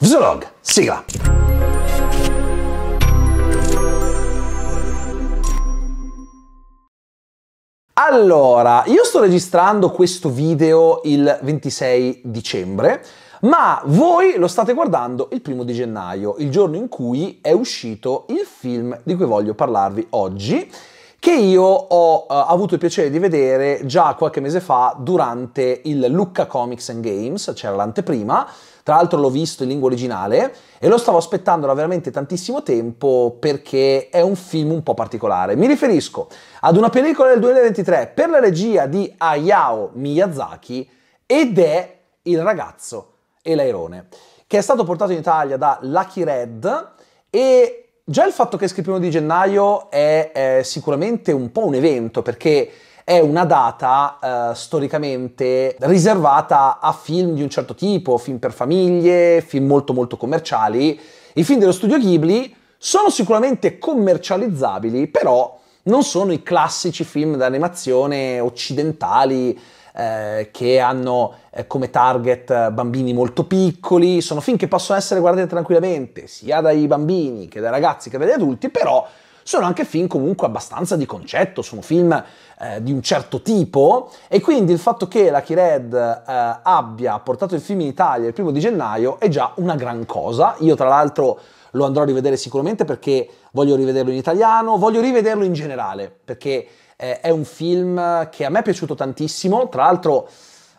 Vlog, sigla! Allora, io sto registrando questo video il 26 dicembre, ma voi lo state guardando il primo di gennaio, il giorno in cui è uscito il film di cui voglio parlarvi oggi, che io ho uh, avuto il piacere di vedere già qualche mese fa durante il Lucca Comics and Games, c'era l'anteprima, tra l'altro l'ho visto in lingua originale e lo stavo aspettando da veramente tantissimo tempo perché è un film un po' particolare. Mi riferisco ad una pellicola del 2023 per la regia di Hayao Miyazaki ed è Il ragazzo e l'airone, che è stato portato in Italia da Lucky Red e già il fatto che scritto il primo di gennaio è, è sicuramente un po' un evento perché è una data eh, storicamente riservata a film di un certo tipo, film per famiglie, film molto molto commerciali. I film dello studio Ghibli sono sicuramente commercializzabili, però non sono i classici film d'animazione occidentali eh, che hanno eh, come target eh, bambini molto piccoli, sono film che possono essere guardati tranquillamente sia dai bambini che dai ragazzi che dagli adulti, però sono anche film comunque abbastanza di concetto, sono film eh, di un certo tipo e quindi il fatto che Lucky Red eh, abbia portato il film in Italia il primo di gennaio è già una gran cosa. Io tra l'altro lo andrò a rivedere sicuramente perché voglio rivederlo in italiano, voglio rivederlo in generale perché eh, è un film che a me è piaciuto tantissimo, tra l'altro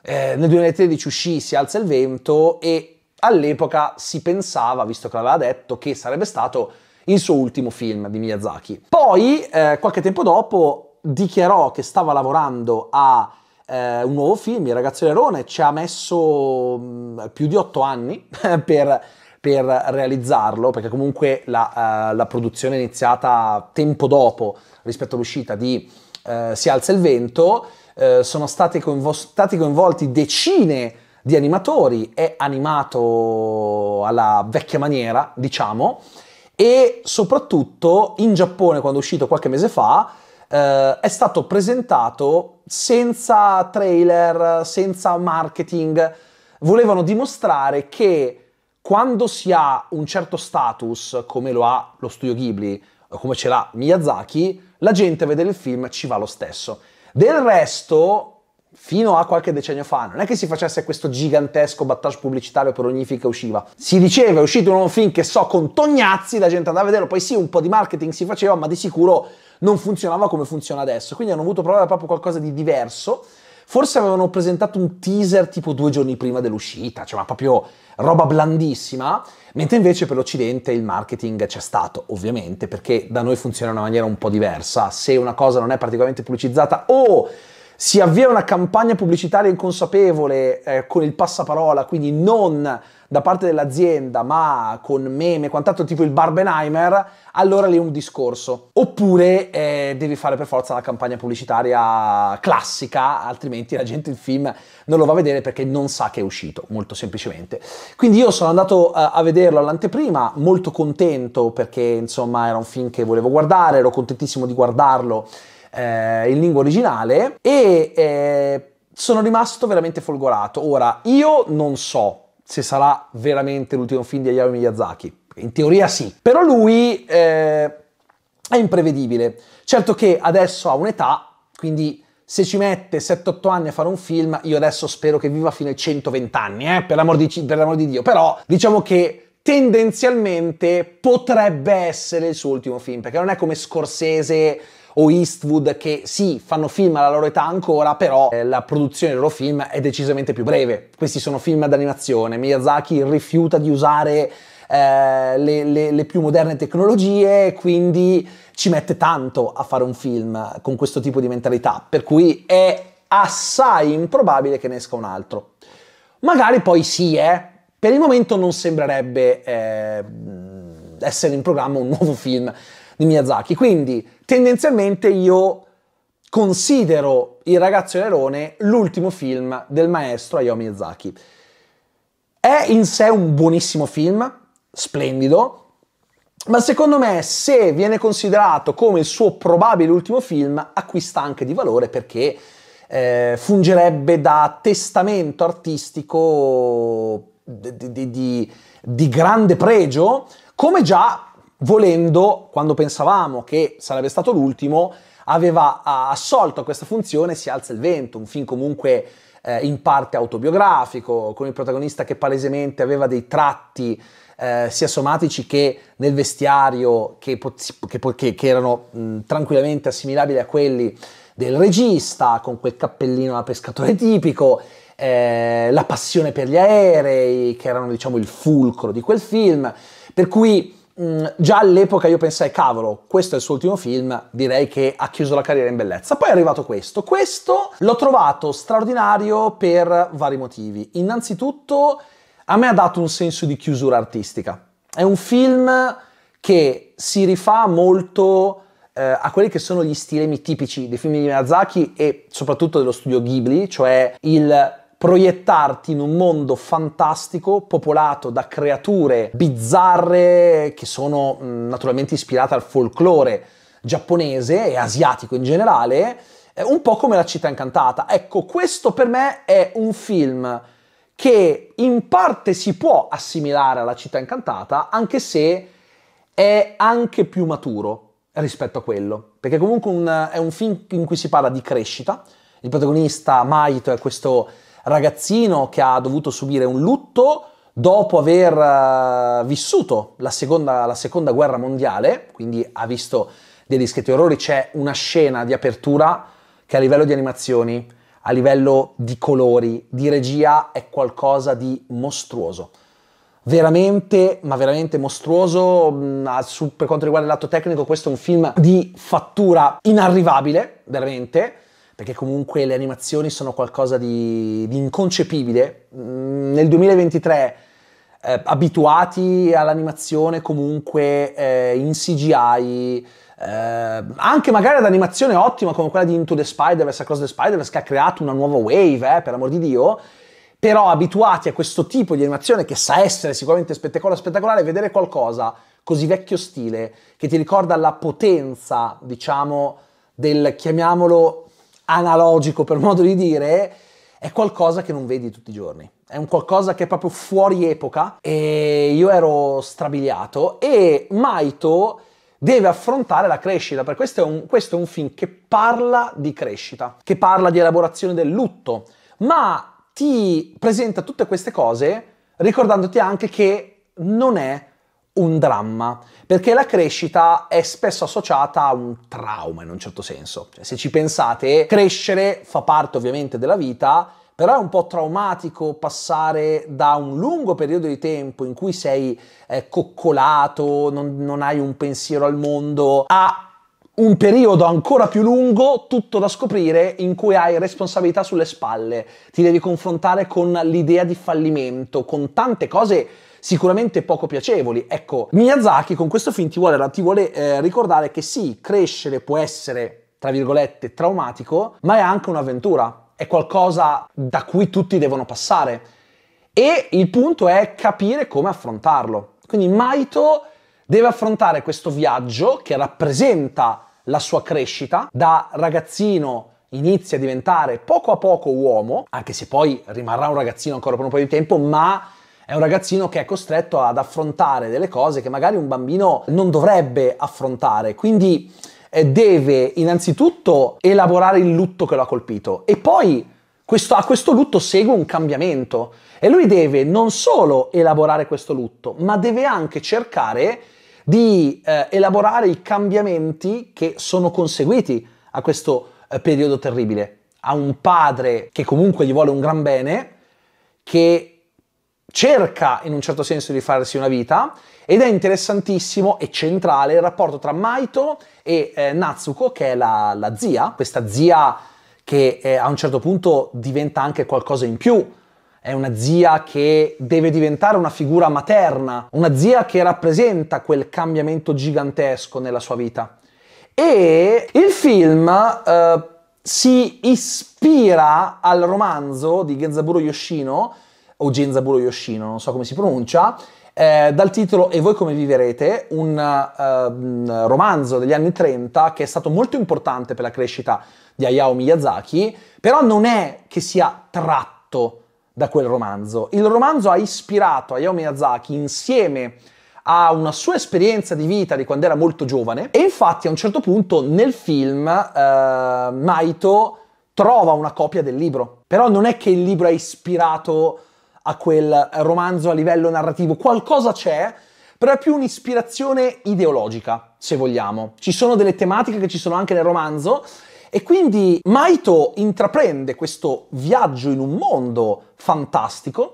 eh, nel 2013 uscì Si alza il vento e all'epoca si pensava, visto che l'aveva detto, che sarebbe stato il suo ultimo film di Miyazaki. Poi, eh, qualche tempo dopo, dichiarò che stava lavorando a eh, un nuovo film, Il ragazzo Lerone, ci ha messo mh, mm, più di otto anni per, per, realizzarlo, perché comunque la, uh, la, produzione è iniziata tempo dopo rispetto all'uscita di uh, Si alza il vento, uh, sono stati, coinvo- stati coinvolti decine di animatori, è animato alla vecchia maniera, diciamo, e soprattutto in Giappone, quando è uscito qualche mese fa, eh, è stato presentato senza trailer, senza marketing. Volevano dimostrare che quando si ha un certo status, come lo ha lo studio Ghibli, eh, come ce l'ha Miyazaki, la gente a vedere il film ci va lo stesso. Del resto, fino a qualche decennio fa non è che si facesse questo gigantesco battage pubblicitario per ogni film che usciva. Si diceva è uscito un nuovo film che so con Tognazzi, la gente andava a vederlo, poi sì un po' di marketing si faceva, ma di sicuro non funzionava come funziona adesso. Quindi hanno voluto provare proprio qualcosa di diverso. Forse avevano presentato un teaser tipo due giorni prima dell'uscita, cioè ma proprio roba blandissima, mentre invece per l'Occidente il marketing c'è stato, ovviamente, perché da noi funziona in una maniera un po' diversa. Se una cosa non è particolarmente pubblicizzata o... Oh, si avvia una campagna pubblicitaria inconsapevole eh, con il passaparola, quindi non da parte dell'azienda, ma con meme quant'altro, tipo il Barbenheimer, allora lì è un discorso. Oppure eh, devi fare per forza la campagna pubblicitaria classica, altrimenti la gente il film non lo va a vedere perché non sa che è uscito, molto semplicemente. Quindi io sono andato eh, a vederlo all'anteprima, molto contento perché insomma era un film che volevo guardare, ero contentissimo di guardarlo eh, in lingua originale e eh, sono rimasto veramente folgorato. Ora, io non so se sarà veramente l'ultimo film di Hayao Miyazaki, in teoria sì, però lui eh, è imprevedibile. Certo che adesso ha un'età, quindi se ci mette 7-8 anni a fare un film, io adesso spero che viva fino ai 120 anni, eh, per, l'amor di, per l'amor di Dio. Però diciamo che tendenzialmente potrebbe essere il suo ultimo film, perché non è come Scorsese o Eastwood che sì, fanno film alla loro età ancora, però eh, la produzione dei loro film è decisamente più breve. Questi sono film ad animazione. Miyazaki rifiuta di usare eh, le, le, le più moderne tecnologie, quindi ci mette tanto a fare un film con questo tipo di mentalità, per cui è assai improbabile che ne esca un altro. Magari poi sì, eh. Per il momento non sembrerebbe eh, essere in programma un nuovo film di Miyazaki. Quindi tendenzialmente io considero Il ragazzo Nerone l'ultimo film del maestro Hayao Miyazaki. È in sé un buonissimo film, splendido, ma secondo me se viene considerato come il suo probabile ultimo film acquista anche di valore perché eh, fungerebbe da testamento artistico di, di, di, di grande pregio, come già volendo, quando pensavamo che sarebbe stato l'ultimo, aveva assolto a questa funzione Si alza il vento, un film comunque eh, in parte autobiografico, con il protagonista che palesemente aveva dei tratti eh, sia somatici che nel vestiario che, che, che erano mh, tranquillamente assimilabili a quelli del regista, con quel cappellino da pescatore tipico, eh, la passione per gli aerei, che erano diciamo il fulcro di quel film, per cui Mm, già all'epoca io pensai, cavolo, questo è il suo ultimo film, direi che ha chiuso la carriera in bellezza. Poi è arrivato questo. Questo l'ho trovato straordinario per vari motivi. Innanzitutto, a me ha dato un senso di chiusura artistica. È un film che si rifà molto eh, a quelli che sono gli stilemi tipici dei film di Miyazaki e soprattutto dello studio Ghibli, cioè il proiettarti in un mondo fantastico popolato da creature bizzarre che sono mm, naturalmente ispirate al folklore giapponese e asiatico in generale, eh, un po' come La città incantata. Ecco, questo per me è un film che in parte si può assimilare alla città incantata, anche se è anche più maturo rispetto a quello, perché comunque un, è un film in cui si parla di crescita. Il protagonista Maito è questo ragazzino che ha dovuto subire un lutto dopo aver eh, vissuto la seconda, la seconda guerra mondiale, quindi ha visto dei discreti orrori, c'è una scena di apertura che a livello di animazioni, a livello di colori, di regia è qualcosa di mostruoso veramente, ma veramente mostruoso. Mm, per quanto riguarda il lato tecnico, questo è un film di fattura inarrivabile, veramente perché comunque le animazioni sono qualcosa di, di inconcepibile. Mm, nel 2023, eh, abituati all'animazione comunque eh, in CGI, eh, anche magari ad animazione ottima come quella di Into the Spider-Verse, Across the Spider-Verse, che ha creato una nuova wave, eh, per amor di Dio, però abituati a questo tipo di animazione che sa essere sicuramente spettacolare, spettacolare, vedere qualcosa così vecchio stile, che ti ricorda la potenza, diciamo, del, chiamiamolo, analogico, per modo di dire, è qualcosa che non vedi tutti i giorni. È un qualcosa che è proprio fuori epoca e io ero strabiliato e Maito deve affrontare la crescita, perché questo è, un, questo è un film che parla di crescita, che parla di elaborazione del lutto, ma ti presenta tutte queste cose ricordandoti anche che non è un dramma, perché la crescita è spesso associata a un trauma in un certo senso. Cioè, se ci pensate, crescere fa parte ovviamente della vita, però è un po' traumatico passare da un lungo periodo di tempo in cui sei eh, coccolato, non, non hai un pensiero al mondo, a un periodo ancora più lungo, tutto da scoprire, in cui hai responsabilità sulle spalle, ti devi confrontare con l'idea di fallimento, con tante cose sicuramente poco piacevoli. Ecco, Miyazaki con questo film ti vuole, ti vuole eh, ricordare che sì, crescere può essere, tra virgolette, traumatico, ma è anche un'avventura, è qualcosa da cui tutti devono passare. E il punto è capire come affrontarlo. Quindi Maito deve affrontare questo viaggio che rappresenta la sua crescita da ragazzino inizia a diventare poco a poco uomo, anche se poi rimarrà un ragazzino ancora per un po' di tempo, ma è un ragazzino che è costretto ad affrontare delle cose che magari un bambino non dovrebbe affrontare. Quindi eh, deve innanzitutto elaborare il lutto che lo ha colpito e poi questo, a questo lutto segue un cambiamento e lui deve non solo elaborare questo lutto, ma deve anche cercare di eh, elaborare i cambiamenti che sono conseguiti a questo eh, periodo terribile. Ha un padre che comunque gli vuole un gran bene, che cerca in un certo senso di farsi una vita ed è interessantissimo e centrale il rapporto tra Maito e eh, Natsuko, che è la, la zia, questa zia che eh, a un certo punto diventa anche qualcosa in più. È una zia che deve diventare una figura materna, una zia che rappresenta quel cambiamento gigantesco nella sua vita. E il film eh, si ispira al romanzo di Genzaburo Yoshino, o Genzaburo Yoshino, non so come si pronuncia, eh, dal titolo E voi come viverete, un eh, romanzo degli anni 30 che è stato molto importante per la crescita di Hayao Miyazaki, però non è che sia tratto da quel romanzo. Il romanzo ha ispirato Hayao Miyazaki insieme a una sua esperienza di vita di quando era molto giovane e infatti a un certo punto nel film eh, Maito trova una copia del libro. Però non è che il libro ha ispirato a quel romanzo a livello narrativo, qualcosa c'è, però è più un'ispirazione ideologica, se vogliamo. Ci sono delle tematiche che ci sono anche nel romanzo e quindi Maito intraprende questo viaggio in un mondo fantastico,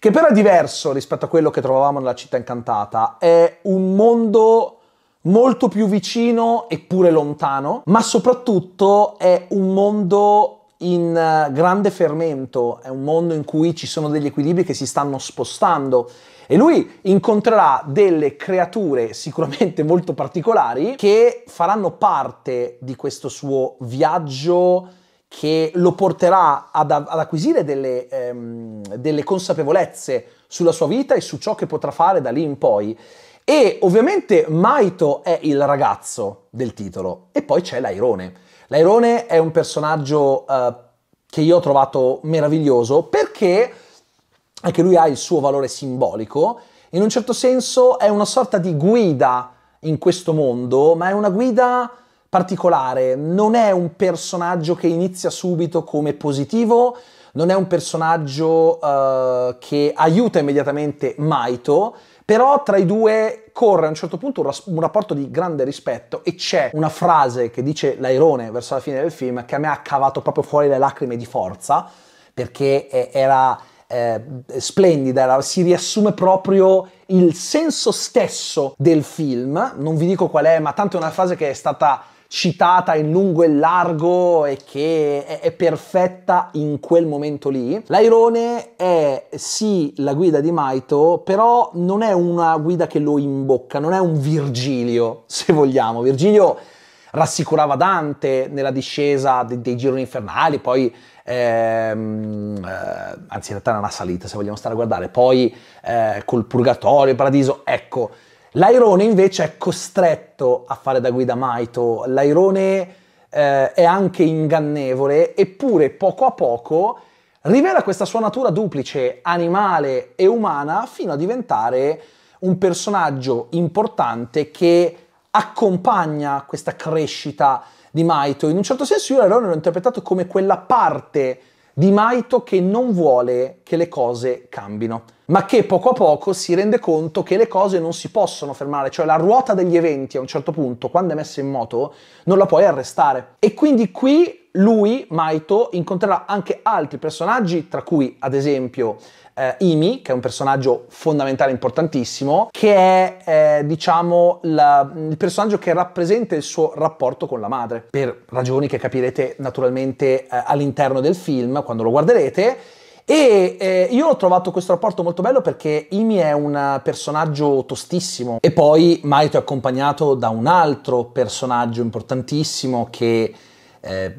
che però è diverso rispetto a quello che trovavamo nella città incantata, è un mondo molto più vicino eppure lontano, ma soprattutto è un mondo in eh, grande fermento, è un mondo in cui ci sono degli equilibri che si stanno spostando e lui incontrerà delle creature sicuramente molto particolari che faranno parte di questo suo viaggio che lo porterà ad, ad acquisire delle, ehm, delle consapevolezze sulla sua vita e su ciò che potrà fare da lì in poi. E ovviamente Maito è il ragazzo del titolo e poi c'è l'airone. L'airone è un personaggio eh, che io ho trovato meraviglioso perché anche lui ha il suo valore simbolico, in un certo senso è una sorta di guida in questo mondo, ma è una guida particolare, non è un personaggio che inizia subito come positivo, non è un personaggio eh, che aiuta immediatamente Maito, però tra i due corre a un certo punto un, ras- un rapporto di grande rispetto e c'è una frase che dice l'airone verso la fine del film che a me ha cavato proprio fuori le lacrime di forza perché eh, era eh, splendida, era, si riassume proprio il senso stesso del film. Non vi dico qual è, ma tanto è una frase che è stata citata in lungo e largo e che è, è perfetta in quel momento lì. L'airone è sì la guida di Maito, però non è una guida che lo imbocca, non è un Virgilio, se vogliamo. Virgilio rassicurava Dante nella discesa dei, dei gironi infernali, poi ehm, eh, anzi in realtà era una salita se vogliamo stare a guardare, poi eh, col purgatorio, il paradiso, ecco L'airone invece è costretto a fare da guida Maito, l'airone eh, è anche ingannevole, eppure poco a poco rivela questa sua natura duplice, animale e umana, fino a diventare un personaggio importante che accompagna questa crescita di Maito. In un certo senso io l'airone l'ho interpretato come quella parte di Maito che non vuole che le cose cambino, ma che poco a poco si rende conto che le cose non si possono fermare, cioè la ruota degli eventi a un certo punto, quando è messa in moto, non la puoi arrestare. E quindi qui lui, Maito, incontrerà anche altri personaggi, tra cui ad esempio eh, Imi, che è un personaggio fondamentale, importantissimo, che è, eh, diciamo, la, il personaggio che rappresenta il suo rapporto con la madre, per ragioni che capirete naturalmente eh, all'interno del film, quando lo guarderete. E eh, io ho trovato questo rapporto molto bello perché Imi è un personaggio tostissimo e poi Maito è accompagnato da un altro personaggio importantissimo che eh,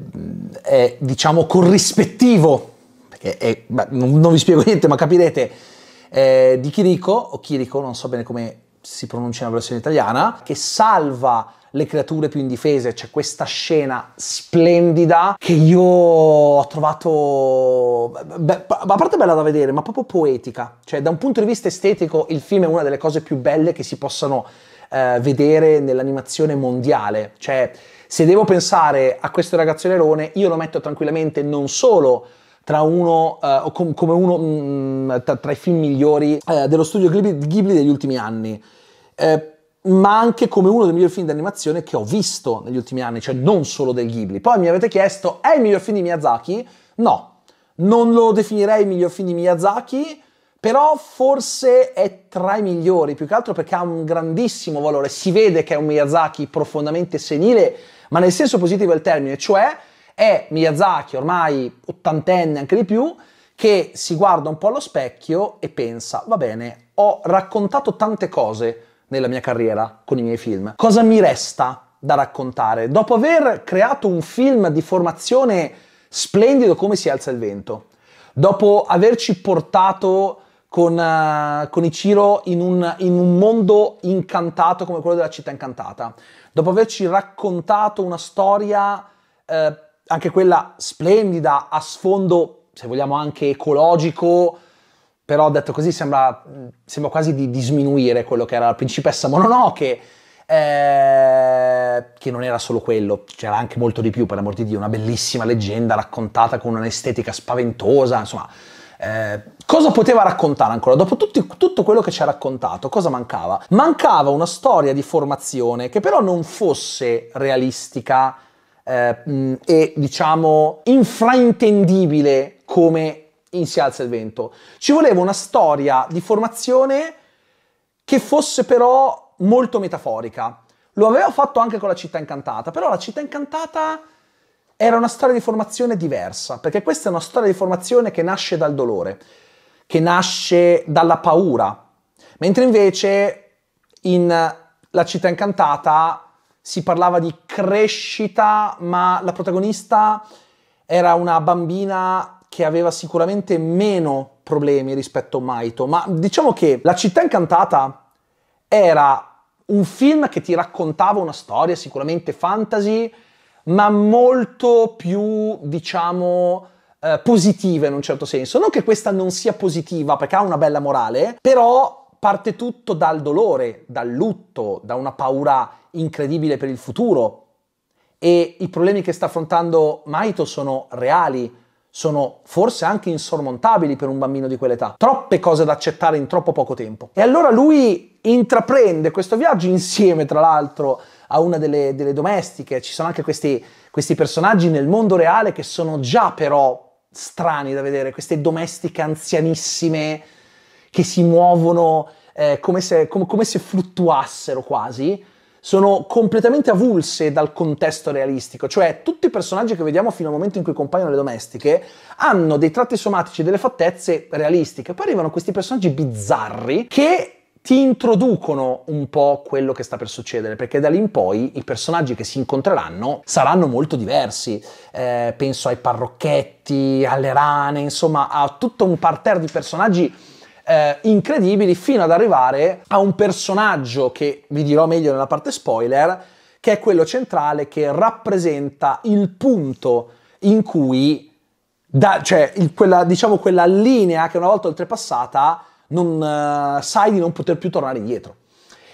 è diciamo corrispettivo perché è, beh, non, non, vi spiego niente, ma capirete, eh, di Chirico, o Chirico, non so bene come si pronuncia nella versione italiana, che salva le creature più indifese, c'è questa scena splendida che io ho trovato, beh, a parte bella da vedere, ma proprio poetica, cioè da un punto di vista estetico il film è una delle cose più belle che si possano eh, vedere nell'animazione mondiale, cioè se devo pensare a questo ragazzo Nerone, io lo metto tranquillamente non solo tra uno, uh, com- come uno mh, mm, mm, tra-, i film migliori uh, dello studio Ghibli-, Ghibli, degli ultimi anni. Uh, ma anche come uno dei migliori film d'animazione che ho visto negli ultimi anni, cioè non solo del Ghibli. Poi mi avete chiesto, è il miglior film di Miyazaki? No, non lo definirei il miglior film di Miyazaki, però forse è tra i migliori, più che altro perché ha un grandissimo valore. Si vede che è un Miyazaki profondamente senile, ma nel senso positivo del termine, cioè è Miyazaki, ormai ottantenne, anche di più, che si guarda un po' allo specchio e pensa, va bene, ho raccontato tante cose nella mia carriera con i miei film. Cosa mi resta da raccontare? Dopo aver creato un film di formazione splendido come Si alza il vento, dopo averci portato con, uh, con Ichiro in un, in un mondo incantato come quello della città incantata, dopo averci raccontato una storia... Uh, anche quella splendida, a sfondo, se vogliamo, anche ecologico, però detto così sembra, mm, sembra quasi di disminuire quello che era la principessa Mononoke, eh, che non era solo quello, c'era anche molto di più, per amor di Dio, una bellissima leggenda raccontata con un'estetica spaventosa, insomma. Eh, cosa poteva raccontare ancora? Dopo tutti, tutto quello che ci ha raccontato, cosa mancava? Mancava una storia di formazione che però non fosse realistica eh, mm, e diciamo infraintendibile come in Si alza il vento. Ci voleva una storia di formazione che fosse però molto metaforica. Lo aveva fatto anche con la città incantata, però la città incantata era una storia di formazione diversa, perché questa è una storia di formazione che nasce dal dolore, che nasce dalla paura, mentre invece in La città incantata si parlava di crescita, ma la protagonista era una bambina che aveva sicuramente meno problemi rispetto a Maito, ma diciamo che La città incantata era un film che ti raccontava una storia sicuramente fantasy, ma molto più, diciamo, eh, positiva in un certo senso. Non che questa non sia positiva, perché ha una bella morale, però parte tutto dal dolore, dal lutto, da una paura incredibile per il futuro. E i problemi che sta affrontando Maito sono reali, sono forse anche insormontabili per un bambino di quell'età. Troppe cose da accettare in troppo poco tempo. E allora lui intraprende questo viaggio insieme, tra l'altro, a una delle, delle domestiche. Ci sono anche questi, questi personaggi nel mondo reale che sono già però strani da vedere, queste domestiche anzianissime che si muovono eh, come, se, com- come se fluttuassero quasi, sono completamente avulse dal contesto realistico, cioè tutti i personaggi che vediamo fino al momento in cui compaiono le domestiche hanno dei tratti somatici, delle fattezze realistiche, poi arrivano questi personaggi bizzarri che ti introducono un po' quello che sta per succedere, perché da lì in poi i personaggi che si incontreranno saranno molto diversi. Eh, penso ai parrocchetti, alle rane, insomma a tutto un parterre di personaggi eh, incredibili fino ad arrivare a un personaggio che vi dirò meglio nella parte spoiler, che è quello centrale che rappresenta il punto in cui, da, cioè il, quella, diciamo quella linea che una volta oltrepassata non, eh, sai di non poter più tornare indietro.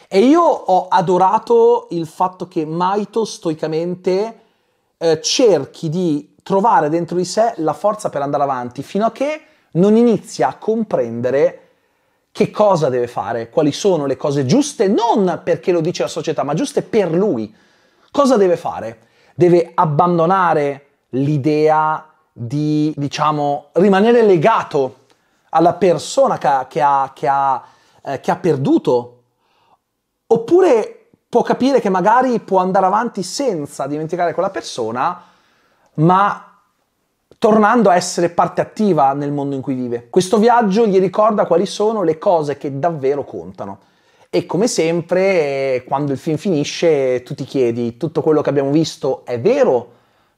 E io ho adorato il fatto che Maito stoicamente eh, cerchi di trovare dentro di sé la forza per andare avanti fino a che non inizia a comprendere che cosa deve fare, quali sono le cose giuste, non perché lo dice la società, ma giuste per lui. Cosa deve fare? Deve abbandonare l'idea di, diciamo, rimanere legato alla persona che ha, che ha, che ha, eh, che ha perduto, oppure può capire che magari può andare avanti senza dimenticare quella persona, ma tornando a essere parte attiva nel mondo in cui vive. Questo viaggio gli ricorda quali sono le cose che davvero contano. E come sempre, eh, quando il film finisce, tu ti chiedi, tutto quello che abbiamo visto è vero?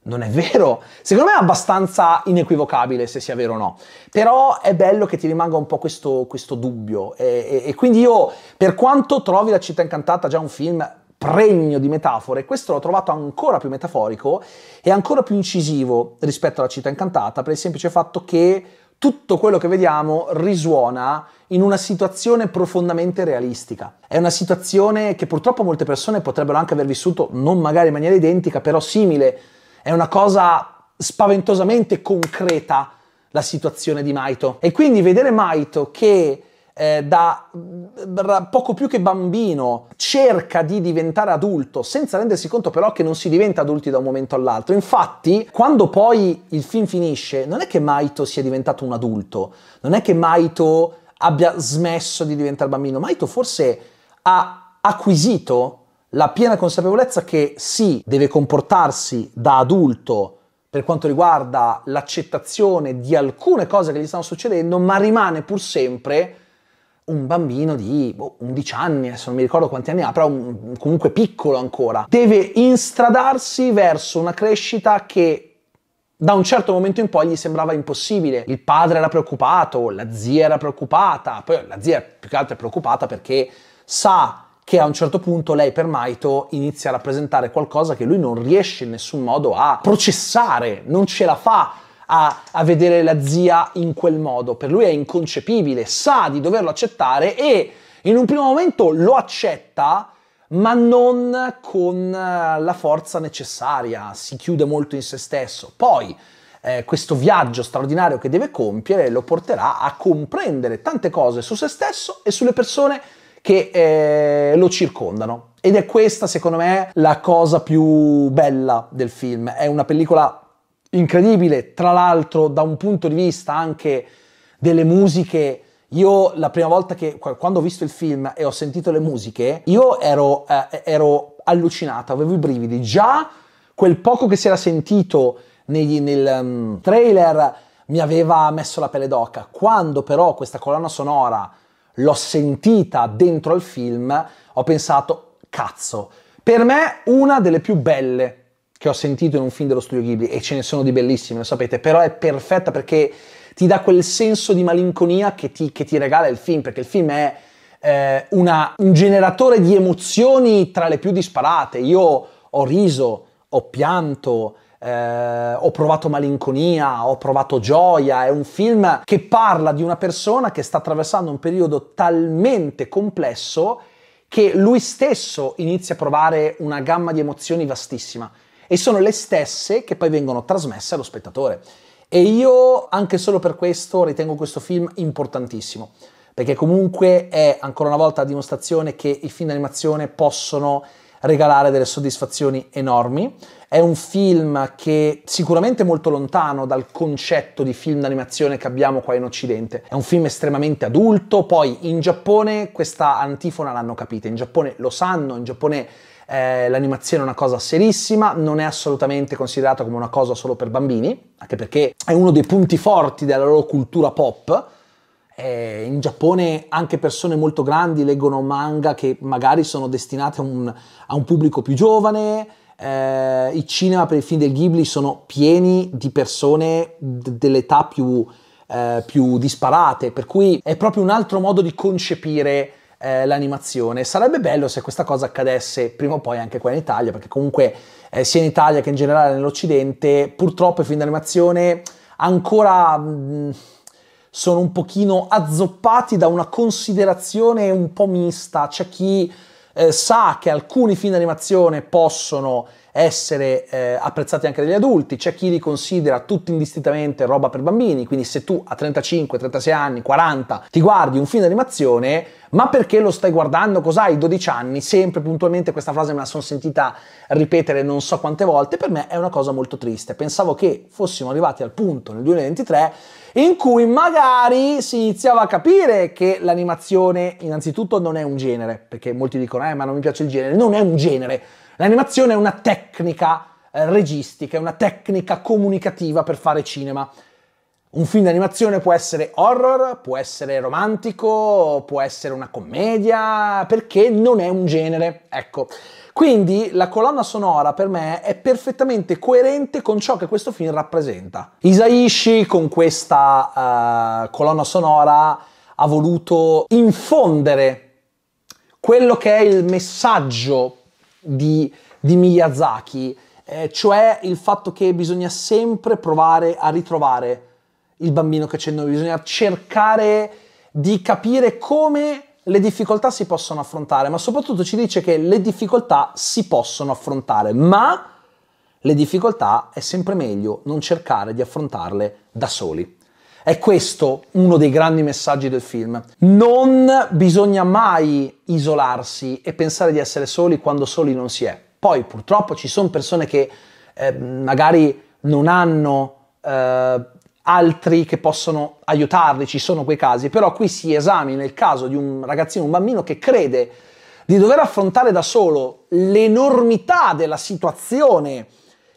Non è vero? Secondo me è abbastanza inequivocabile se sia vero o no, però è bello che ti rimanga un po' questo, questo dubbio e, e, e quindi io, per quanto trovi La città incantata già un film pregno di metafore, questo l'ho trovato ancora più metaforico e ancora più incisivo rispetto alla città incantata, per il semplice fatto che tutto quello che vediamo risuona in una situazione profondamente realistica. È una situazione che purtroppo molte persone potrebbero anche aver vissuto, non magari in maniera identica, però simile. È una cosa spaventosamente concreta la situazione di Maito. E quindi vedere Maito che eh, da mm, poco più che bambino cerca di diventare adulto senza rendersi conto però che non si diventa adulti da un momento all'altro. Infatti, quando poi il film finisce, non è che Maito sia diventato un adulto, non è che Maito abbia smesso di diventare bambino, Maito forse ha acquisito la piena consapevolezza che sì, deve comportarsi da adulto per quanto riguarda l'accettazione di alcune cose che gli stanno succedendo, ma rimane pur sempre un bambino di boh, 11 anni, adesso non mi ricordo quanti anni ha, però un, comunque piccolo ancora, deve instradarsi verso una crescita che da un certo momento in poi gli sembrava impossibile. Il padre era preoccupato, la zia era preoccupata, poi la zia più che altro è preoccupata perché sa che a un certo punto lei per Maito inizia a rappresentare qualcosa che lui non riesce in nessun modo a processare, non ce la fa a, a, vedere la zia in quel modo. Per lui è inconcepibile, sa di doverlo accettare e in un primo momento lo accetta, ma non con eh, la forza necessaria, si chiude molto in se stesso. Poi eh, questo viaggio straordinario che deve compiere lo porterà a comprendere tante cose su se stesso e sulle persone che eh, lo circondano. Ed è questa, secondo me, la cosa più bella del film. È una pellicola incredibile, tra l'altro da un punto di vista anche delle musiche, io la prima volta che, quando ho visto il film e ho sentito le musiche, io ero, eh, ero allucinata, avevo i brividi, già quel poco che si era sentito negli, nel um, trailer mi aveva messo la pelle d'oca, quando però questa colonna sonora l'ho sentita dentro al film, ho pensato, cazzo, per me una delle più belle che ho sentito in un film dello studio Ghibli e ce ne sono di bellissime, lo sapete, però è perfetta perché ti dà quel senso di malinconia che ti, che ti regala il film, perché il film è eh, una, un generatore di emozioni tra le più disparate. Io ho riso, ho pianto, eh, ho provato malinconia, ho provato gioia, è un film che parla di una persona che sta attraversando un periodo talmente complesso che lui stesso inizia a provare una gamma di emozioni vastissima e sono le stesse che poi vengono trasmesse allo spettatore. E io anche solo per questo ritengo questo film importantissimo, perché comunque è ancora una volta la dimostrazione che i film d'animazione possono regalare delle soddisfazioni enormi. È un film che sicuramente è molto lontano dal concetto di film d'animazione che abbiamo qua in Occidente. È un film estremamente adulto, poi in Giappone questa antifona l'hanno capita, in Giappone lo sanno, in Giappone eh, l'animazione è una cosa serissima, non è assolutamente considerata come una cosa solo per bambini, anche perché è uno dei punti forti della loro cultura pop. Eh, in Giappone anche persone molto grandi leggono manga che magari sono destinate a un, a un pubblico più giovane, eh, i cinema per il film del Ghibli sono pieni di persone dell'età più, eh, più disparate, per cui è proprio un altro modo di concepire eh, l'animazione. Sarebbe bello se questa cosa accadesse prima o poi anche qua in Italia, perché comunque eh, sia in Italia che in generale nell'Occidente, purtroppo i film d'animazione ancora mh, mm, sono un pochino azzoppati da una considerazione un po' mista. C'è chi eh, sa che alcuni film d'animazione possono essere eh, apprezzati anche dagli adulti, c'è chi li considera tutti indistintamente roba per bambini, quindi se tu a 35, 36 anni, 40 ti guardi un film d'animazione, ma perché lo stai guardando? Cos'hai 12 anni? Sempre puntualmente questa frase me la sono sentita ripetere non so quante volte, per me è una cosa molto triste. Pensavo che fossimo arrivati al punto nel 2023 in cui magari si iniziava a capire che l'animazione innanzitutto non è un genere, perché molti dicono "Eh, ma non mi piace il genere". Non è un genere L'animazione è una tecnica eh, registica, è una tecnica comunicativa per fare cinema. Un film d'animazione può essere horror, può essere romantico, può essere una commedia, perché non è un genere. Ecco. Quindi la colonna sonora per me è perfettamente coerente con ciò che questo film rappresenta. Isaishi con questa uh, colonna sonora ha voluto infondere quello che è il messaggio di, di Miyazaki, eh, cioè il fatto che bisogna sempre provare a ritrovare il bambino che c'è in noi, bisogna cercare di capire come le difficoltà si possono affrontare, ma soprattutto ci dice che le difficoltà si possono affrontare, ma le difficoltà è sempre meglio non cercare di affrontarle da soli. È questo uno dei grandi messaggi del film. Non bisogna mai isolarsi e pensare di essere soli quando soli non si è. Poi purtroppo ci sono persone che eh, magari non hanno eh, altri che possono aiutarli, ci sono quei casi, però qui si esamina il caso di un ragazzino, un bambino che crede di dover affrontare da solo l'enormità della situazione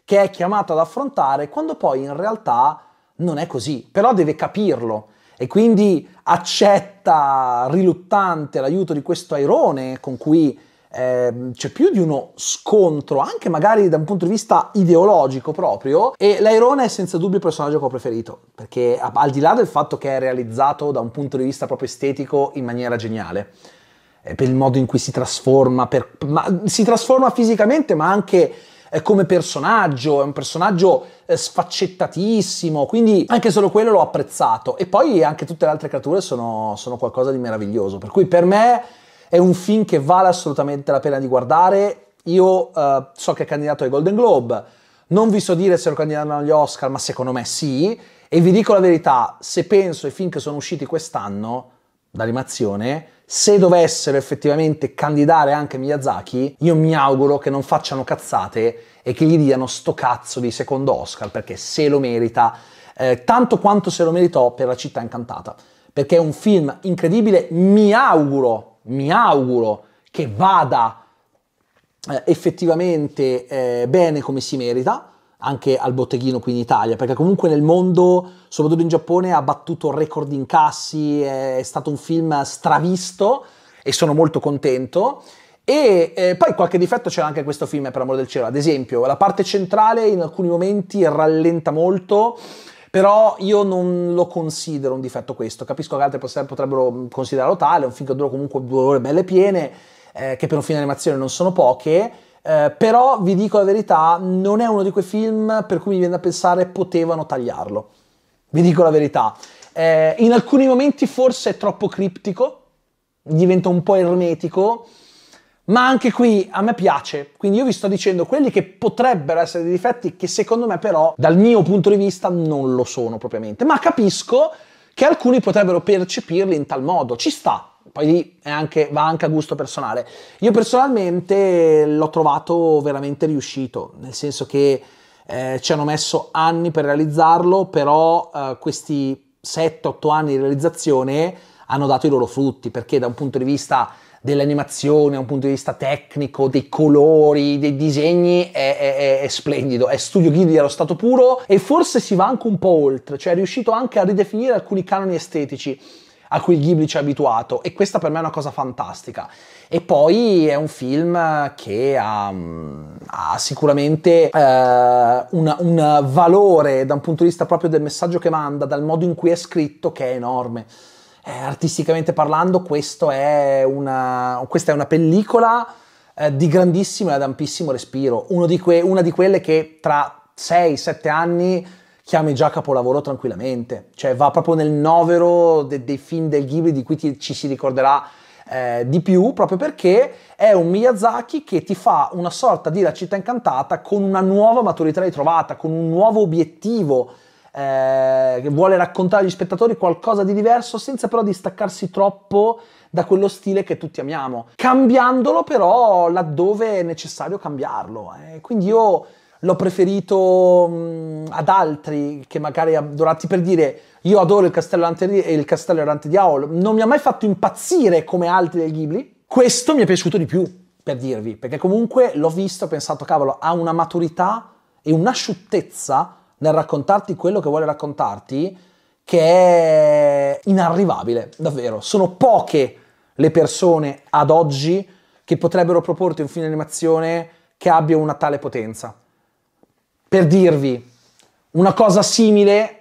che è chiamato ad affrontare, quando poi in realtà non è così, però deve capirlo e quindi accetta riluttante l'aiuto di questo airone con cui eh, c'è più di uno scontro, anche magari da un punto di vista ideologico proprio, e l'airone è senza dubbio il personaggio che ho preferito, perché al di là del fatto che è realizzato da un punto di vista proprio estetico in maniera geniale, eh, per il modo in cui si trasforma, per, ma, si trasforma fisicamente ma anche eh, come personaggio, è un personaggio eh, sfaccettatissimo, quindi anche solo quello l'ho apprezzato. E poi anche tutte le altre creature sono, sono qualcosa di meraviglioso, per cui per me è un film che vale assolutamente la pena di guardare. Io eh, so che è candidato ai Golden Globe, non vi so dire se lo candidateranno agli Oscar, ma secondo me sì. E vi dico la verità, se penso ai film che sono usciti quest'anno, d'animazione, se dovessero effettivamente candidare anche Miyazaki, io mi auguro che non facciano cazzate e che gli diano sto cazzo di secondo Oscar, perché se lo merita, eh, tanto quanto se lo meritò per La città incantata, perché è un film incredibile, mi auguro, mi auguro che vada eh, effettivamente eh, bene come si merita, anche al botteghino qui in Italia, perché comunque nel mondo, soprattutto in Giappone, ha battuto record in cassi, è stato un film stravisto e sono molto contento. E eh, poi qualche difetto c'è anche questo film, per amor del cielo. Ad esempio, la parte centrale in alcuni momenti rallenta molto, però io non lo considero un difetto questo. Capisco che altri potrebbero mm, considerarlo tale, un film che dura comunque due ore belle piene, eh, che per un film di animazione non sono poche, eh, però vi dico la verità, non è uno di quei film per cui mi viene da pensare potevano tagliarlo. Vi dico la verità. Eh, in alcuni momenti forse è troppo criptico, diventa un po' ermetico, ma anche qui a me piace. Quindi io vi sto dicendo quelli che potrebbero essere dei difetti che secondo me però dal mio punto di vista non lo sono propriamente. Ma capisco che alcuni potrebbero percepirli in tal modo. Ci sta, poi lì anche, va anche a gusto personale. Io personalmente l'ho trovato veramente riuscito, nel senso che eh, ci hanno messo anni per realizzarlo, però eh, questi 7-8 anni di realizzazione hanno dato i loro frutti, perché da un punto di vista dell'animazione, da un punto di vista tecnico, dei colori, dei disegni, è, è, è splendido, è Studio Ghibli allo stato puro e forse si va anche un po' oltre, cioè è riuscito anche a ridefinire alcuni canoni estetici a cui il Ghibli ci ha abituato e questa per me è una cosa fantastica. E poi è un film che ha, mm, ha sicuramente eh, una, un valore da un punto di vista proprio del messaggio che manda, dal modo in cui è scritto, che è enorme. Eh, artisticamente parlando, è una, questa è una pellicola eh, di grandissimo e ad ampissimo respiro, di que, una di quelle che tra 6-7 anni chiami già capolavoro tranquillamente, cioè va proprio nel novero de- dei film del Ghibli di cui ti- ci si ricorderà eh, di più, proprio perché è un Miyazaki che ti fa una sorta di La città incantata con una nuova maturità ritrovata, con un nuovo obiettivo eh, che vuole raccontare agli spettatori qualcosa di diverso senza però distaccarsi troppo da quello stile che tutti amiamo, cambiandolo però laddove è necessario cambiarlo. Eh. Quindi io l'ho preferito mh, ad altri che magari adorati per dire io adoro il castello errante e il castello errante di Aol non mi ha mai fatto impazzire come altri del Ghibli questo mi è piaciuto di più per dirvi perché comunque l'ho visto e ho pensato cavolo ha una maturità e un'asciuttezza nel raccontarti quello che vuole raccontarti che è inarrivabile davvero sono poche le persone ad oggi che potrebbero proporti un film di animazione che abbia una tale potenza per dirvi una cosa simile,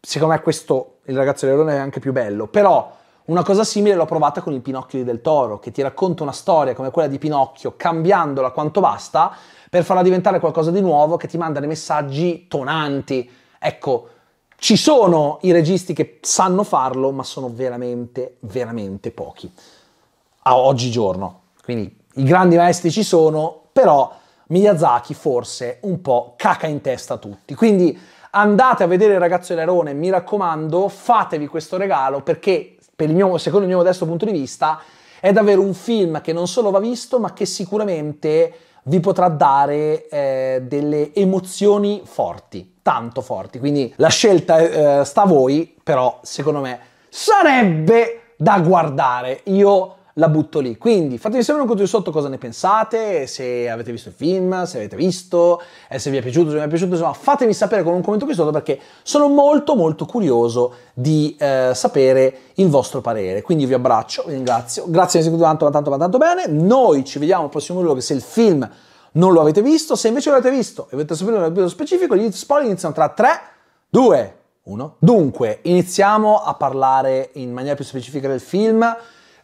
secondo me questo, il ragazzo di Leone è anche più bello, però una cosa simile l'ho provata con il Pinocchio di Del Toro, che ti racconta una storia come quella di Pinocchio, cambiandola quanto basta, per farla diventare qualcosa di nuovo, che ti manda dei messaggi tonanti. Ecco, ci sono i registi che sanno farlo, ma sono veramente, veramente pochi. A oggigiorno. Quindi i grandi maestri ci sono, però Miyazaki forse un po' caca in testa a tutti. Quindi andate a vedere il ragazzo Elerone, mi raccomando, fatevi questo regalo perché per il mio, secondo il mio modesto punto di vista è davvero un film che non solo va visto ma che sicuramente vi potrà dare eh, delle emozioni forti, tanto forti. Quindi la scelta eh, sta a voi, però secondo me sarebbe da guardare. Io la butto lì. Quindi fatemi sapere un commento sotto cosa ne pensate, se avete visto il film, se avete visto, eh, se vi è piaciuto, se vi è piaciuto, insomma fatemi sapere con un commento qui sotto perché sono molto molto curioso di eh, sapere il vostro parere. Quindi vi abbraccio, vi ringrazio, grazie di seguito tanto, tanto, tanto bene, noi ci vediamo al prossimo video se il film non lo avete visto, se invece l'avete visto e avete sapere un video specifico, gli spoiler iniziano tra 3, 2, 1. Dunque, iniziamo a parlare in maniera più specifica del film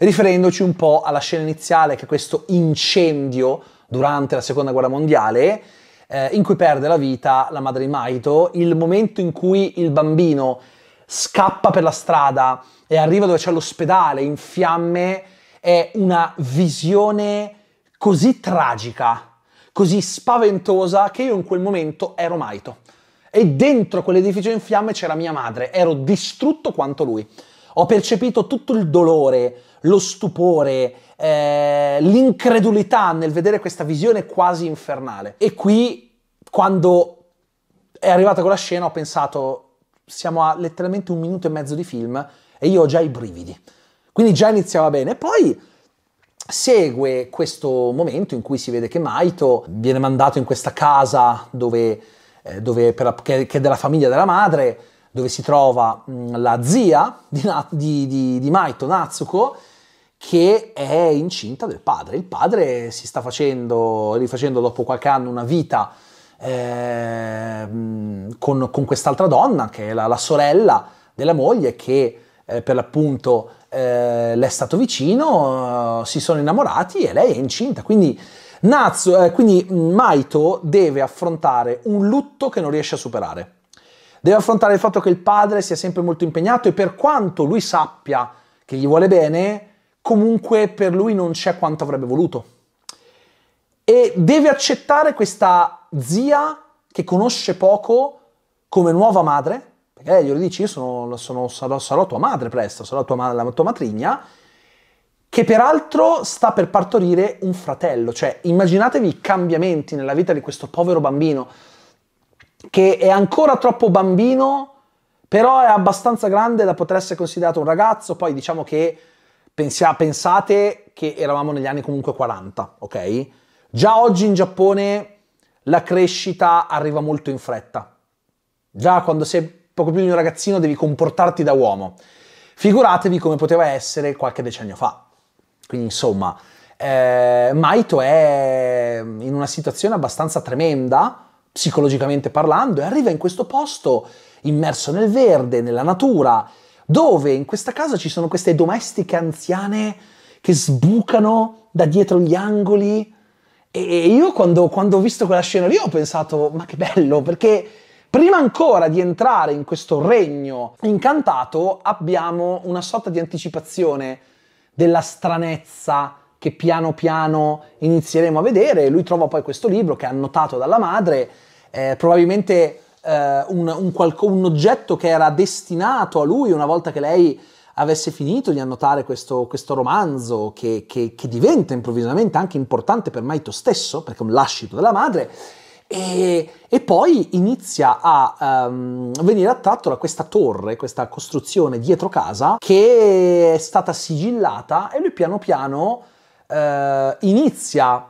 riferendoci un po' alla scena iniziale che è questo incendio durante la seconda guerra mondiale eh, in cui perde la vita la madre di Maito, il momento in cui il bambino scappa per la strada e arriva dove c'è l'ospedale in fiamme è una visione così tragica, così spaventosa che io in quel momento ero Maito. E dentro quell'edificio in fiamme c'era mia madre, ero distrutto quanto lui. Ho percepito tutto il dolore, lo stupore, eh, l'incredulità nel vedere questa visione quasi infernale. E qui, quando è arrivata quella scena, ho pensato, siamo a letteralmente un minuto e mezzo di film e io ho già i brividi. Quindi già iniziava bene. Poi segue questo momento in cui si vede che Maito viene mandato in questa casa dove, eh, dove la, che, che è della famiglia della madre, dove si trova mh, mm, la zia di, di, di, di Maito, Natsuko, che è incinta del padre. Il padre si sta facendo, rifacendo dopo qualche anno una vita eh, mm, con, con, quest'altra donna, che è la, la sorella della moglie, che eh, per l'appunto eh, le è stato vicino, eh, si sono innamorati e lei è incinta. Quindi, Natsu, eh, quindi Maito deve affrontare un lutto che non riesce a superare. Deve affrontare il fatto che il padre sia sempre molto impegnato e per quanto lui sappia che gli vuole bene, comunque per lui non c'è quanto avrebbe voluto. E deve accettare questa zia che conosce poco come nuova madre, perché lei glielo dice, io sono, sono, sarò, sarò, tua madre presto, sarò tua, la tua matrigna, che peraltro sta per partorire un fratello. Cioè, immaginatevi i cambiamenti nella vita di questo povero bambino che è ancora troppo bambino, però è abbastanza grande da poter essere considerato un ragazzo, poi diciamo che pensia, pensate che eravamo negli anni comunque 40, ok? Già oggi in Giappone la crescita arriva molto in fretta. Già quando sei poco più di un ragazzino devi comportarti da uomo. Figuratevi come poteva essere qualche decennio fa. Quindi insomma, eh, Maito è in una situazione abbastanza tremenda psicologicamente parlando, e arriva in questo posto immerso nel verde, nella natura, dove in questa casa ci sono queste domestiche anziane che sbucano da dietro gli angoli. E io quando, quando ho visto quella scena lì ho pensato, ma che bello, perché prima ancora di entrare in questo regno incantato abbiamo una sorta di anticipazione della stranezza che piano piano inizieremo a vedere. Lui trova poi questo libro che ha annotato dalla madre eh, probabilmente eh, un, un, qualco, un, oggetto che era destinato a lui una volta che lei avesse finito di annotare questo, questo romanzo che, che, che, diventa improvvisamente anche importante per Maito stesso, perché è un lascito della madre, e, e poi inizia a um, venire attratto da questa torre, questa costruzione dietro casa che è stata sigillata e lui piano piano uh, inizia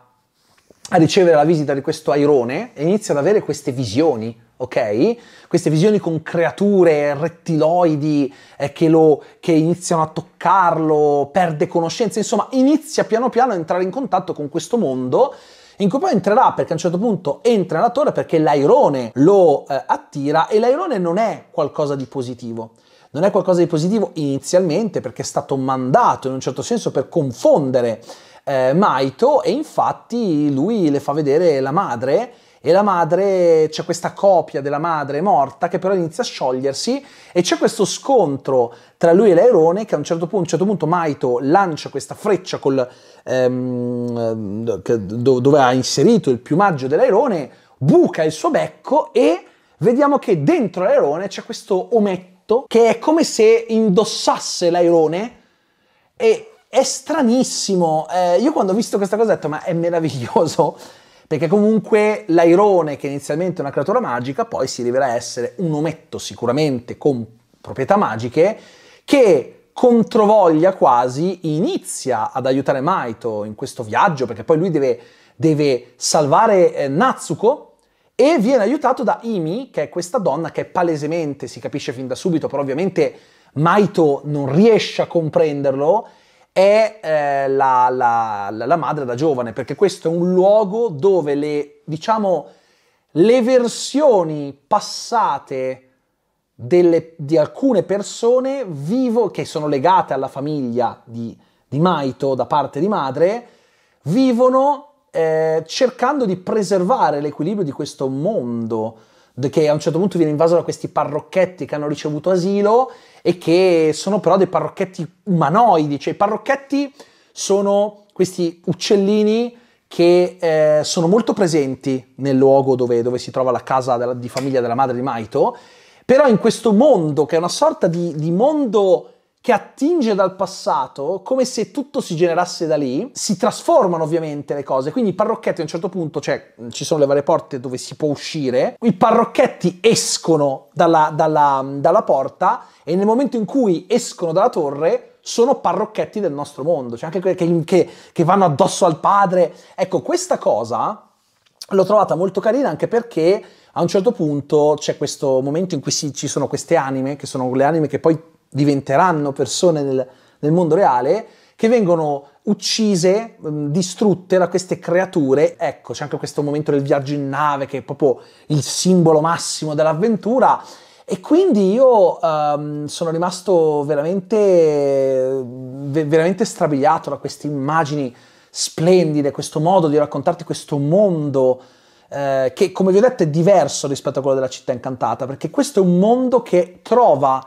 a ricevere la visita di questo airone e inizia ad avere queste visioni, ok? Queste visioni con creature rettiloidi eh, che, lo, che iniziano a toccarlo, perde conoscenza, insomma inizia piano piano a entrare in contatto con questo mondo in cui poi entrerà perché a un certo punto entra nella torre perché l'airone lo eh, attira e l'airone non è qualcosa di positivo. Non è qualcosa di positivo inizialmente perché è stato mandato in un certo senso per confondere eh, Maito e infatti lui le fa vedere la madre e la madre, c'è questa copia della madre morta che però inizia a sciogliersi e c'è questo scontro tra lui e l'Airone che a un certo punto, un certo punto Maito lancia questa freccia col, ehm, dove ha inserito il piumaggio dell'Airone, buca il suo becco e vediamo che dentro l'airone c'è questo ometto che è come se indossasse l'airone e è stranissimo. Eh, io quando ho visto questa cosa ho detto ma è meraviglioso perché comunque l'airone che inizialmente è una creatura magica poi si rivela essere un ometto sicuramente con proprietà magiche che controvoglia quasi inizia ad aiutare Maito in questo viaggio perché poi lui deve, deve salvare eh, Natsuko e viene aiutato da Imi che è questa donna che palesemente si capisce fin da subito però ovviamente Maito non riesce a comprenderlo è eh, la, la, la, madre da giovane, perché questo è un luogo dove le, diciamo, le versioni passate delle, di alcune persone vivo, che sono legate alla famiglia di, di Maito da parte di madre, vivono eh, cercando di preservare l'equilibrio di questo mondo che a un certo punto viene invaso da questi parrocchetti che hanno ricevuto asilo e che sono però dei parrocchetti umanoidi, cioè i parrocchetti sono questi uccellini che eh, sono molto presenti nel luogo dove, dove si trova la casa della, di famiglia della madre di Maito, però in questo mondo che è una sorta di, di mondo che attinge dal passato, come se tutto si generasse da lì, si trasformano ovviamente le cose. Quindi i parrocchetti a un certo punto, cioè mm, ci sono le varie porte dove si può uscire, i parrocchetti escono dalla, dalla, mm, dalla porta e nel momento in cui escono dalla torre sono parrocchetti del nostro mondo, cioè anche quelli che, che, che vanno addosso al padre. Ecco, questa cosa l'ho trovata molto carina anche perché a un certo punto c'è questo momento in cui si, ci sono queste anime, che sono le anime che poi diventeranno persone nel, nel mondo reale, che vengono uccise, distrutte da queste creature. Ecco, c'è anche questo momento del viaggio in nave che è proprio il simbolo massimo dell'avventura. E quindi io um, sono rimasto veramente, veramente strabiliato da queste immagini splendide, questo modo di raccontarti questo mondo eh, che, come vi ho detto, è diverso rispetto a quello della città incantata, perché questo è un mondo che trova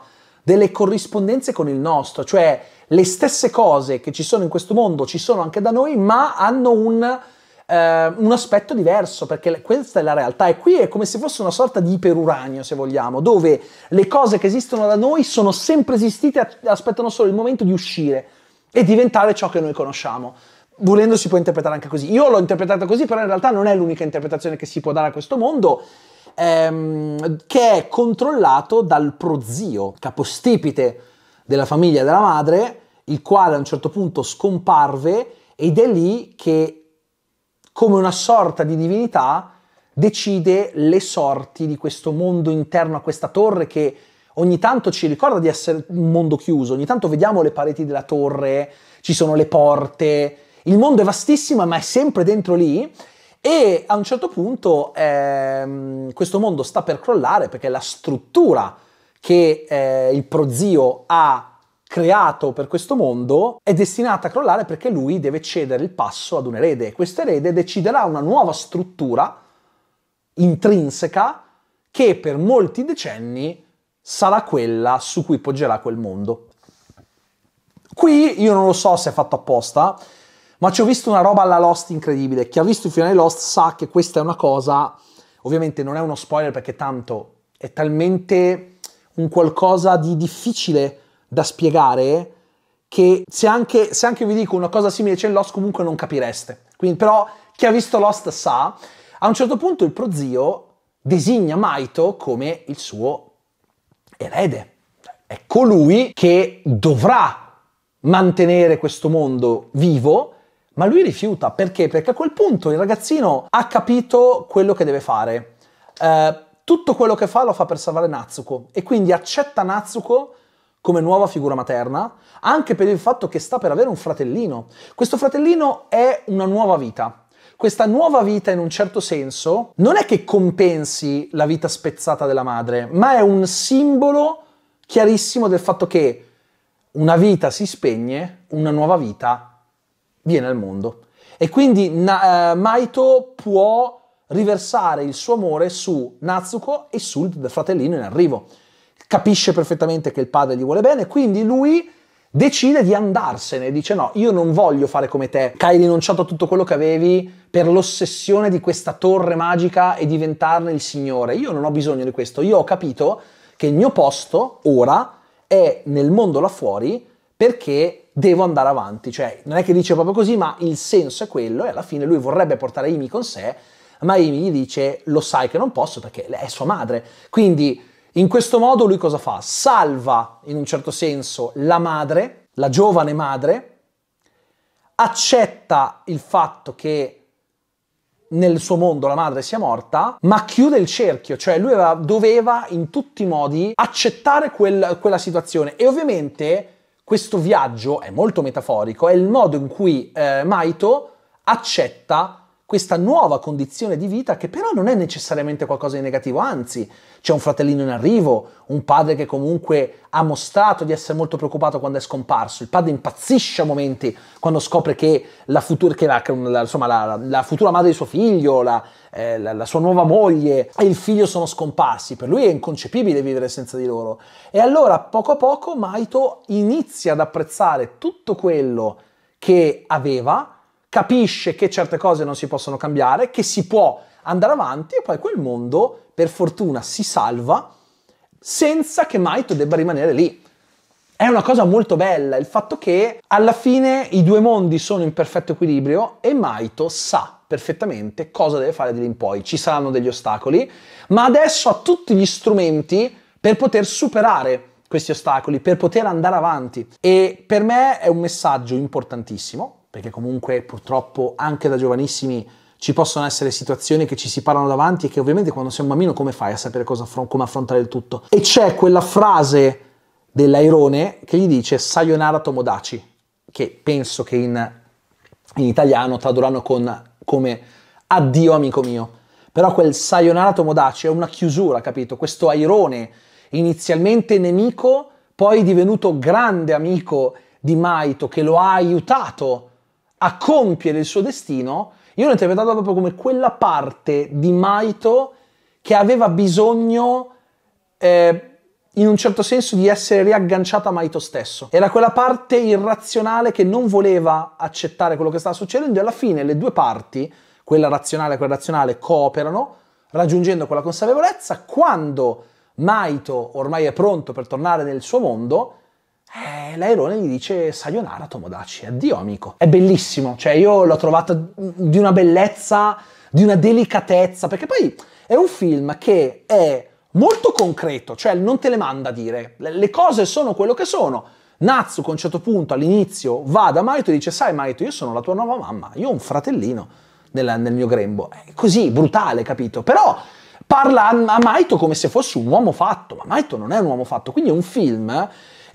delle corrispondenze con il nostro, cioè le stesse cose che ci sono in questo mondo ci sono anche da noi, ma hanno un, eh, un aspetto diverso, perché questa è la realtà e qui è come se fosse una sorta di iperuranio, se vogliamo, dove le cose che esistono da noi sono sempre esistite, aspettano solo il momento di uscire e diventare ciò che noi conosciamo volendo si può interpretare anche così. Io l'ho interpretata così, però in realtà non è l'unica interpretazione che si può dare a questo mondo ehm, che è controllato dal prozio, capostipite della famiglia della madre, il quale a un certo punto scomparve ed è lì che, come una sorta di divinità, decide le sorti di questo mondo interno a questa torre che ogni tanto ci ricorda di essere un mondo chiuso, ogni tanto vediamo le pareti della torre, ci sono le porte, il mondo è vastissimo ma è sempre dentro lì e a un certo punto ehm, questo mondo sta per crollare perché la struttura che eh, il prozio ha creato per questo mondo è destinata a crollare perché lui deve cedere il passo ad un erede e questo erede deciderà una nuova struttura intrinseca che per molti decenni sarà quella su cui poggerà quel mondo. Qui io non lo so se è fatto apposta, ma ci ho visto una roba alla Lost incredibile. Chi ha visto il finale Lost sa che questa è una cosa, ovviamente non è uno spoiler perché tanto è talmente un qualcosa di difficile da spiegare che se anche, se anche vi dico una cosa simile c'è cioè in Lost comunque non capireste. Quindi però chi ha visto Lost sa, a un certo punto il prozio designa Maito come il suo erede. È colui ecco che dovrà mantenere questo mondo vivo ma lui rifiuta perché? Perché a quel punto il ragazzino ha capito quello che deve fare. Eh, tutto quello che fa lo fa per salvare Natsuko e quindi accetta Natsuko come nuova figura materna, anche per il fatto che sta per avere un fratellino. Questo fratellino è una nuova vita. Questa nuova vita, in un certo senso, non è che compensi la vita spezzata della madre, ma è un simbolo chiarissimo del fatto che una vita si spegne, una nuova vita viene al mondo. E quindi na- eh, Maito può riversare il suo amore su Natsuko e sul fratellino in arrivo. Capisce perfettamente che il padre gli vuole bene, quindi lui decide di andarsene, dice no, io non voglio fare come te, che hai rinunciato a tutto quello che avevi per l'ossessione di questa torre magica e diventarne il signore, io non ho bisogno di questo, io ho capito che il mio posto ora è nel mondo là fuori perché devo andare avanti, cioè non è che dice proprio così, ma il senso è quello e alla fine lui vorrebbe portare Amy con sé, ma Amy gli dice lo sai che non posso perché è sua madre. Quindi in questo modo lui cosa fa? Salva in un certo senso la madre, la giovane madre, accetta il fatto che nel suo mondo la madre sia morta, ma chiude il cerchio, cioè lui aveva, doveva in tutti i modi accettare quel, quella situazione e ovviamente questo viaggio è molto metaforico, è il modo in cui eh, Maito accetta questa nuova condizione di vita che però non è necessariamente qualcosa di negativo, anzi c'è un fratellino in arrivo, un padre che comunque ha mostrato di essere molto preoccupato quando è scomparso, il padre impazzisce a momenti quando scopre che la futura, che la, la, insomma, la, la futura madre di suo figlio, eh, la, sua nuova moglie e il figlio sono scomparsi, per lui è inconcepibile vivere senza di loro. E allora poco a poco Maito inizia ad apprezzare tutto quello che aveva, capisce che certe cose non si possono cambiare, che si può andare avanti e poi quel mondo, per fortuna, si salva senza che mai tu debba rimanere lì. È una cosa molto bella il fatto che alla fine i due mondi sono in perfetto equilibrio e Maito sa perfettamente cosa deve fare di lì in poi. Ci saranno degli ostacoli, ma adesso ha tutti gli strumenti per poter superare questi ostacoli, per poter andare avanti. E per me è un messaggio importantissimo perché comunque purtroppo anche da giovanissimi ci possono essere situazioni che ci si parlano davanti e che ovviamente quando sei un bambino come fai a sapere affron- come affrontare il tutto? E c'è quella frase dell'airone che gli dice Sayonara Tomodachi, che penso che in, in italiano tradurranno con come addio amico mio. Però quel Sayonara Tomodachi è una chiusura, capito? Questo airone inizialmente nemico, poi divenuto grande amico di Maito che lo ha aiutato a compiere il suo destino, io l'ho interpretato proprio come quella parte di Maito che aveva bisogno, eh, in un certo senso, di essere riagganciata a Maito stesso. Era quella parte irrazionale che non voleva accettare quello che stava succedendo e alla fine le due parti, quella razionale e quella razionale, cooperano, raggiungendo quella consapevolezza quando Maito ormai è pronto per tornare nel suo mondo eh, l'airone gli dice Sayonara Tomodachi, addio amico. È bellissimo, cioè io l'ho trovata di una bellezza, di una delicatezza, perché poi è un film che è molto concreto, cioè non te le manda a dire, le cose sono quello che sono. Natsu a un certo punto all'inizio va da Maito e dice sai Maito io sono la tua nuova mamma, io ho un fratellino nel, nel mio grembo, è così brutale capito, però parla a Maito come se fosse un uomo fatto, ma Maito non è un uomo fatto, quindi è un film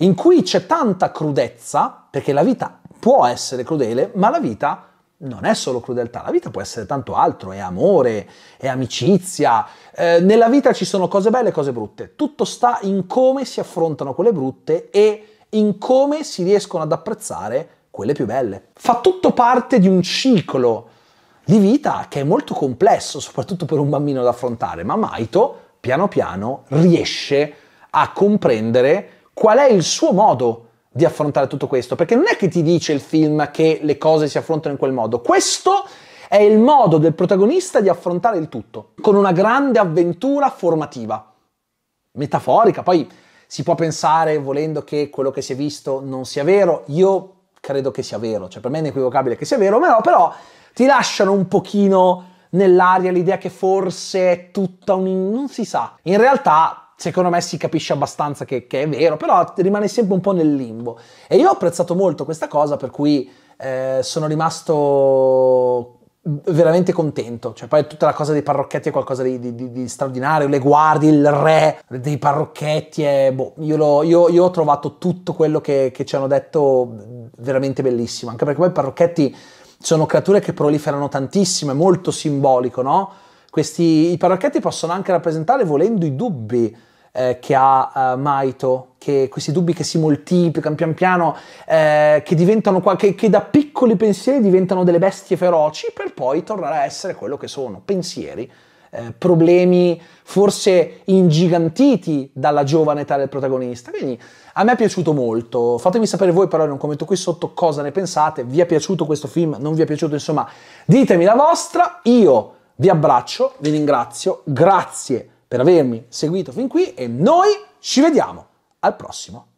in cui c'è tanta crudezza, perché la vita può essere crudele, ma la vita non è solo crudeltà, la vita può essere tanto altro, è amore, è amicizia, eh, nella vita ci sono cose belle e cose brutte, tutto sta in come si affrontano quelle brutte e in come si riescono ad apprezzare quelle più belle. Fa tutto parte di un ciclo di vita che è molto complesso, soprattutto per un bambino da affrontare, ma Maito piano piano riesce a comprendere qual è il suo modo di affrontare tutto questo, perché non è che ti dice il film che le cose si affrontano in quel modo, questo è il modo del protagonista di affrontare il tutto, con una grande avventura formativa, metaforica, poi si può pensare, volendo, che quello che si è visto non sia vero, io credo che sia vero, cioè per me è inequivocabile che sia vero, però, però ti lasciano un pochino nell'aria l'idea che forse è tutta un... non si sa. In realtà secondo me si capisce abbastanza che, che, è vero, però rimane sempre un po' nel limbo. E io ho apprezzato molto questa cosa, per cui eh, sono rimasto mm, veramente contento. Cioè, poi tutta la cosa dei parrocchetti è qualcosa di, di, di straordinario. Le guardie, il re dei parrocchetti. È, boh, io, io, io, ho trovato tutto quello che, che, ci hanno detto mm, veramente bellissimo. Anche perché poi i parrocchetti sono creature che proliferano tantissimo, è molto simbolico, no? Questi, I paracchetti possono anche rappresentare, volendo, i dubbi eh, che ha eh, Maito, che, questi dubbi che si moltiplicano pian piano, eh, che diventano che, che da piccoli pensieri diventano delle bestie feroci, per poi tornare a essere quello che sono, pensieri eh, problemi forse ingigantiti dalla giovane età del protagonista. Quindi a me è piaciuto molto. Fatemi sapere voi però in un commento qui sotto cosa ne pensate. Vi è piaciuto questo film? Non vi è piaciuto? Insomma, ditemi la vostra. Io vi abbraccio, vi ringrazio, grazie per avermi seguito fin qui e noi ci vediamo al prossimo video.